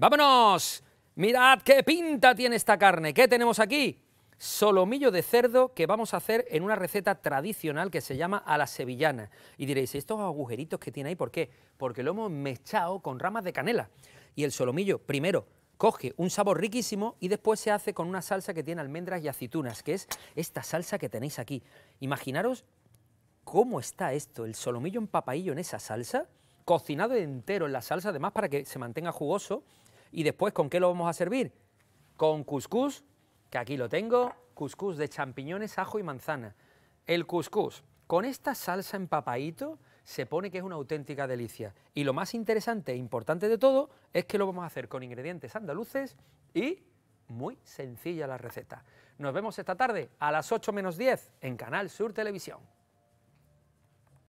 ¡Vámonos! Mirad qué pinta tiene esta carne. ¿Qué tenemos aquí? Solomillo de cerdo que vamos a hacer en una receta tradicional que se llama a la sevillana. Y diréis, ¿estos agujeritos que tiene ahí por qué? Porque lo hemos mechado con ramas de canela. Y el solomillo, primero, coge un sabor riquísimo y después se hace con una salsa que tiene almendras y aceitunas, que es esta salsa que tenéis aquí. Imaginaros cómo está esto, el solomillo en en esa salsa cocinado entero en la salsa, además para que se mantenga jugoso. Y después, ¿con qué lo vamos a servir? Con cuscús, que aquí lo tengo, cuscús de champiñones, ajo y manzana. El cuscús, con esta salsa empapadito, se pone que es una auténtica delicia. Y lo más interesante e importante de todo es que lo vamos a hacer con ingredientes andaluces y muy sencilla la receta. Nos vemos esta tarde a las 8 menos 10 en Canal Sur Televisión.